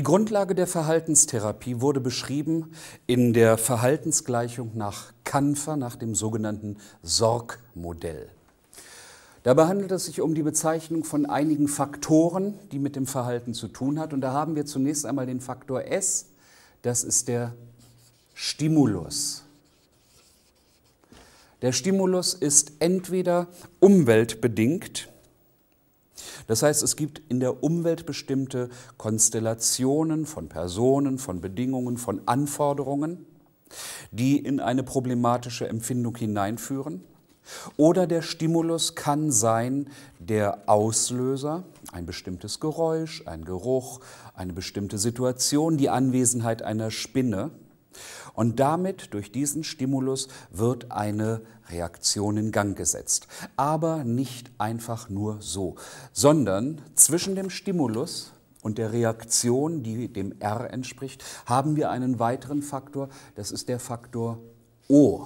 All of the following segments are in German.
Die Grundlage der Verhaltenstherapie wurde beschrieben in der Verhaltensgleichung nach Kanfer, nach dem sogenannten Sorgmodell. Dabei handelt es sich um die Bezeichnung von einigen Faktoren, die mit dem Verhalten zu tun hat. Und da haben wir zunächst einmal den Faktor S, das ist der Stimulus. Der Stimulus ist entweder umweltbedingt, das heißt, es gibt in der Umwelt bestimmte Konstellationen von Personen, von Bedingungen, von Anforderungen, die in eine problematische Empfindung hineinführen. Oder der Stimulus kann sein der Auslöser, ein bestimmtes Geräusch, ein Geruch, eine bestimmte Situation, die Anwesenheit einer Spinne und damit, durch diesen Stimulus, wird eine Reaktion in Gang gesetzt. Aber nicht einfach nur so, sondern zwischen dem Stimulus und der Reaktion, die dem R entspricht, haben wir einen weiteren Faktor, das ist der Faktor O.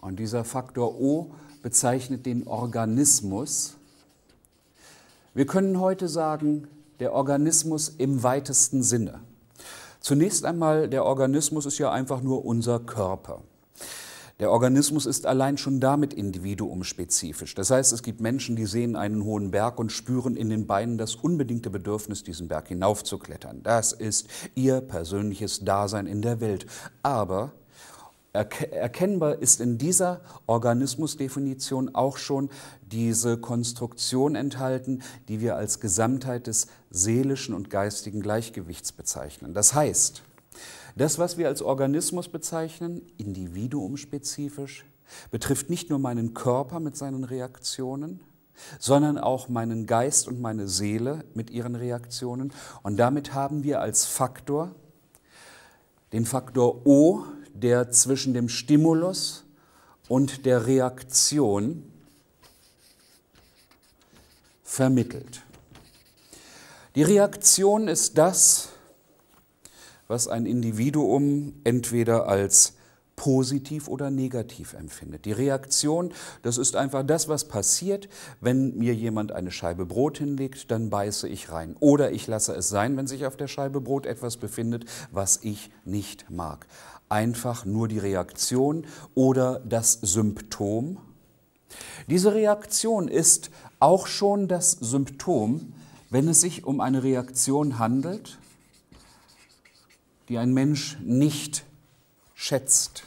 Und dieser Faktor O bezeichnet den Organismus. Wir können heute sagen, der Organismus im weitesten Sinne. Zunächst einmal, der Organismus ist ja einfach nur unser Körper. Der Organismus ist allein schon damit individuumspezifisch. Das heißt, es gibt Menschen, die sehen einen hohen Berg und spüren in den Beinen das unbedingte Bedürfnis, diesen Berg hinaufzuklettern. Das ist ihr persönliches Dasein in der Welt. Aber erkennbar ist in dieser Organismusdefinition auch schon diese Konstruktion enthalten, die wir als Gesamtheit des seelischen und geistigen Gleichgewichts bezeichnen. Das heißt, das, was wir als Organismus bezeichnen, individuumspezifisch, betrifft nicht nur meinen Körper mit seinen Reaktionen, sondern auch meinen Geist und meine Seele mit ihren Reaktionen. Und damit haben wir als Faktor den Faktor O, der zwischen dem Stimulus und der Reaktion vermittelt. Die Reaktion ist das, was ein Individuum entweder als positiv oder negativ empfindet. Die Reaktion, das ist einfach das, was passiert, wenn mir jemand eine Scheibe Brot hinlegt, dann beiße ich rein. Oder ich lasse es sein, wenn sich auf der Scheibe Brot etwas befindet, was ich nicht mag. Einfach nur die Reaktion oder das Symptom. Diese Reaktion ist auch schon das Symptom wenn es sich um eine Reaktion handelt, die ein Mensch nicht schätzt,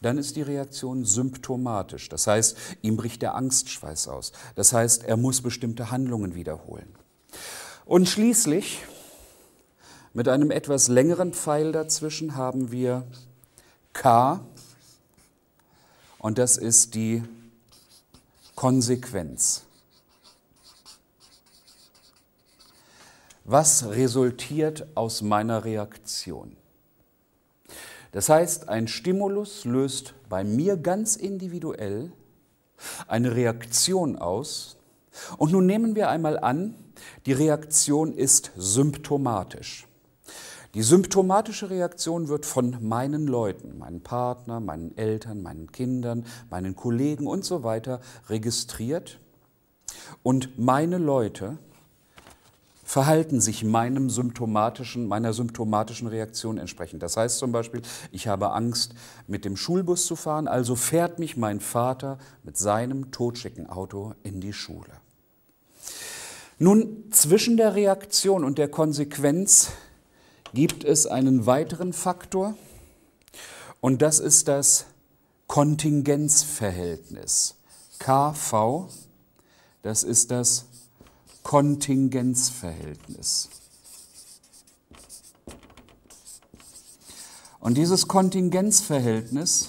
dann ist die Reaktion symptomatisch. Das heißt, ihm bricht der Angstschweiß aus. Das heißt, er muss bestimmte Handlungen wiederholen. Und schließlich, mit einem etwas längeren Pfeil dazwischen, haben wir K. Und das ist die Konsequenz. was resultiert aus meiner Reaktion. Das heißt, ein Stimulus löst bei mir ganz individuell eine Reaktion aus. Und nun nehmen wir einmal an, die Reaktion ist symptomatisch. Die symptomatische Reaktion wird von meinen Leuten, meinem Partner, meinen Eltern, meinen Kindern, meinen Kollegen und so weiter registriert. Und meine Leute verhalten sich meinem symptomatischen, meiner symptomatischen Reaktion entsprechend. Das heißt zum Beispiel, ich habe Angst, mit dem Schulbus zu fahren, also fährt mich mein Vater mit seinem totschicken Auto in die Schule. Nun, zwischen der Reaktion und der Konsequenz gibt es einen weiteren Faktor und das ist das Kontingenzverhältnis. KV, das ist das Kontingenzverhältnis. Und dieses Kontingenzverhältnis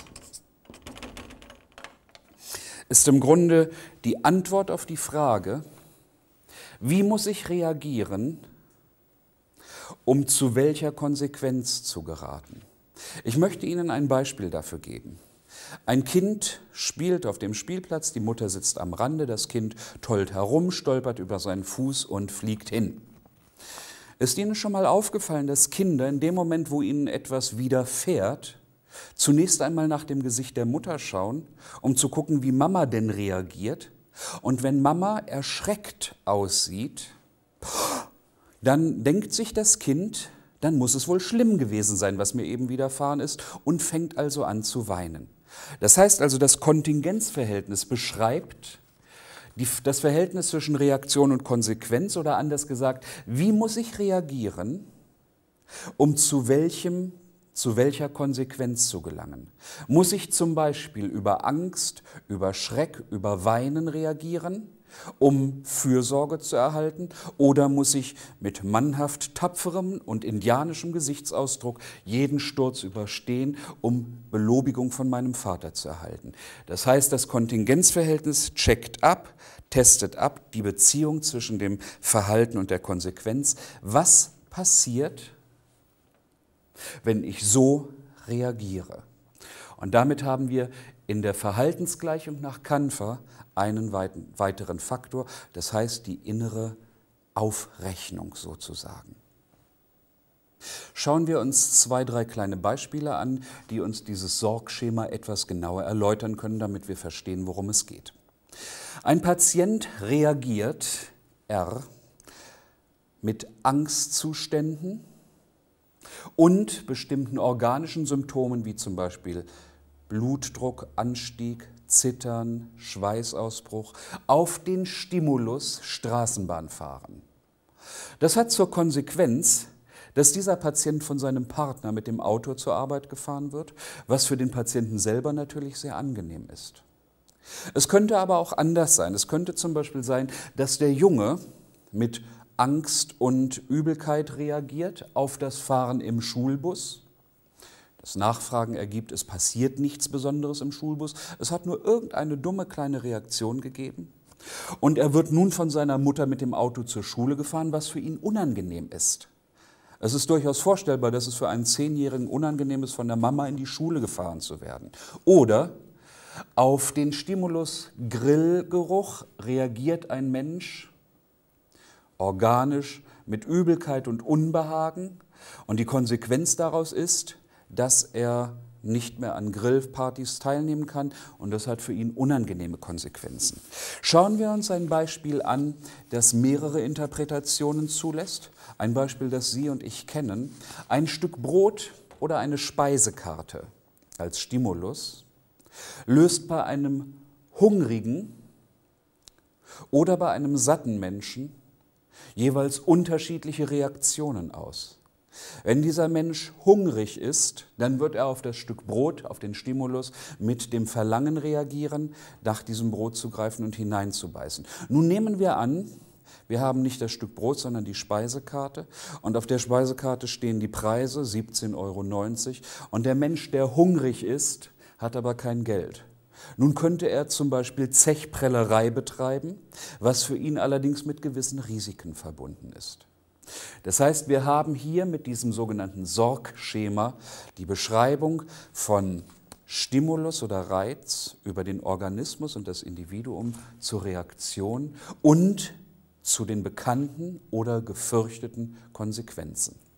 ist im Grunde die Antwort auf die Frage, wie muss ich reagieren, um zu welcher Konsequenz zu geraten. Ich möchte Ihnen ein Beispiel dafür geben. Ein Kind spielt auf dem Spielplatz, die Mutter sitzt am Rande, das Kind tollt herum, stolpert über seinen Fuß und fliegt hin. Ist Ihnen schon mal aufgefallen, dass Kinder in dem Moment, wo ihnen etwas widerfährt, zunächst einmal nach dem Gesicht der Mutter schauen, um zu gucken, wie Mama denn reagiert? Und wenn Mama erschreckt aussieht, dann denkt sich das Kind, dann muss es wohl schlimm gewesen sein, was mir eben widerfahren ist, und fängt also an zu weinen. Das heißt also, das Kontingenzverhältnis beschreibt die, das Verhältnis zwischen Reaktion und Konsequenz oder anders gesagt, wie muss ich reagieren, um zu welchem zu welcher Konsequenz zu gelangen. Muss ich zum Beispiel über Angst, über Schreck, über Weinen reagieren? um Fürsorge zu erhalten, oder muss ich mit mannhaft tapferem und indianischem Gesichtsausdruck jeden Sturz überstehen, um Belobigung von meinem Vater zu erhalten? Das heißt, das Kontingenzverhältnis checkt ab, testet ab die Beziehung zwischen dem Verhalten und der Konsequenz. Was passiert, wenn ich so reagiere? Und damit haben wir in der Verhaltensgleichung nach Kanfer einen weiteren Faktor, das heißt die innere Aufrechnung sozusagen. Schauen wir uns zwei, drei kleine Beispiele an, die uns dieses Sorgschema etwas genauer erläutern können, damit wir verstehen, worum es geht. Ein Patient reagiert, R, mit Angstzuständen und bestimmten organischen Symptomen wie zum Beispiel Blutdruckanstieg, Zittern, Schweißausbruch auf den Stimulus Straßenbahn fahren. Das hat zur Konsequenz, dass dieser Patient von seinem Partner mit dem Auto zur Arbeit gefahren wird, was für den Patienten selber natürlich sehr angenehm ist. Es könnte aber auch anders sein. Es könnte zum Beispiel sein, dass der Junge mit Angst und Übelkeit reagiert auf das Fahren im Schulbus das Nachfragen ergibt, es passiert nichts Besonderes im Schulbus, es hat nur irgendeine dumme kleine Reaktion gegeben. Und er wird nun von seiner Mutter mit dem Auto zur Schule gefahren, was für ihn unangenehm ist. Es ist durchaus vorstellbar, dass es für einen Zehnjährigen unangenehm ist, von der Mama in die Schule gefahren zu werden. Oder auf den Stimulus Grillgeruch reagiert ein Mensch organisch mit Übelkeit und Unbehagen. Und die Konsequenz daraus ist, dass er nicht mehr an Grillpartys teilnehmen kann und das hat für ihn unangenehme Konsequenzen. Schauen wir uns ein Beispiel an, das mehrere Interpretationen zulässt. Ein Beispiel, das Sie und ich kennen. Ein Stück Brot oder eine Speisekarte als Stimulus löst bei einem hungrigen oder bei einem satten Menschen jeweils unterschiedliche Reaktionen aus. Wenn dieser Mensch hungrig ist, dann wird er auf das Stück Brot, auf den Stimulus, mit dem Verlangen reagieren, nach diesem Brot zu greifen und hineinzubeißen. Nun nehmen wir an, wir haben nicht das Stück Brot, sondern die Speisekarte. Und auf der Speisekarte stehen die Preise, 17,90 Euro. Und der Mensch, der hungrig ist, hat aber kein Geld. Nun könnte er zum Beispiel Zechprellerei betreiben, was für ihn allerdings mit gewissen Risiken verbunden ist. Das heißt, wir haben hier mit diesem sogenannten Sorgschema die Beschreibung von Stimulus oder Reiz über den Organismus und das Individuum zur Reaktion und zu den bekannten oder gefürchteten Konsequenzen.